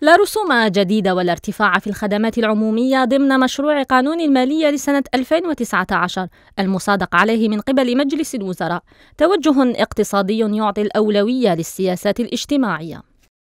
لا رسوم جديدة ولا ارتفاع في الخدمات العمومية ضمن مشروع قانون المالية لسنة 2019 المصادق عليه من قبل مجلس الوزراء توجه اقتصادي يعطي الأولوية للسياسات الاجتماعية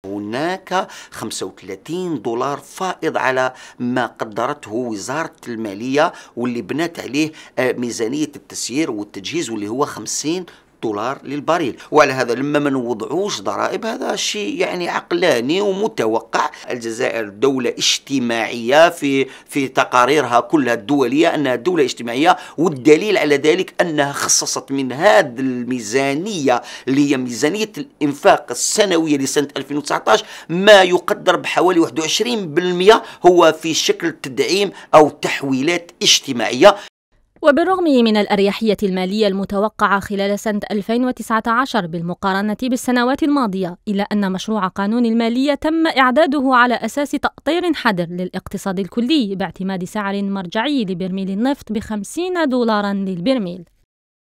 هناك 35 دولار فائض على ما قدرته وزارة المالية واللي بنات عليه آه، ميزانية التسيير والتجهيز واللي هو 50 دولار للبريل وعلى هذا لما ما نوضعوش ضرائب هذا شيء يعني عقلاني ومتوقع الجزائر دولة اجتماعية في في تقاريرها كلها الدولية أنها دولة اجتماعية والدليل على ذلك أنها خصصت من هذه الميزانية اللي هي ميزانية الإنفاق السنوية لسنة 2019 ما يقدر بحوالي 21% هو في شكل تدعيم أو تحويلات اجتماعية وبالرغم من الأريحية المالية المتوقعة خلال سنة 2019 بالمقارنة بالسنوات الماضية إلا أن مشروع قانون المالية تم إعداده على أساس تأطير حذر للاقتصاد الكلي باعتماد سعر مرجعي لبرميل النفط بخمسين دولارا للبرميل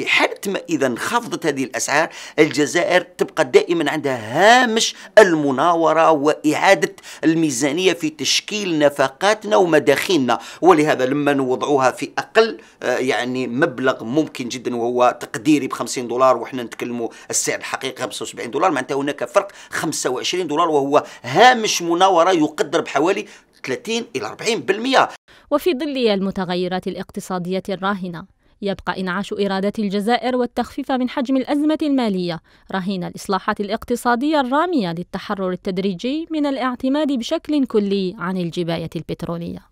حالة ما إذا انخفضت هذه الأسعار الجزائر تبقى دائما عندها هامش المناورة وإعادة الميزانية في تشكيل نفقاتنا ومداخيلنا ولهذا لما نوضعوها في أقل آه، يعني مبلغ ممكن جدا وهو تقديري ب 50 دولار وحنا نتكلموا السعر الحقيقي 75 دولار معناتها هناك فرق 25 دولار وهو هامش مناورة يقدر بحوالي 30 إلى 40% وفي ظل المتغيرات الاقتصادية الراهنة يبقى إنعاش إرادة الجزائر والتخفيف من حجم الأزمة المالية رهين الإصلاحات الاقتصادية الرامية للتحرر التدريجي من الاعتماد بشكل كلي عن الجباية البترولية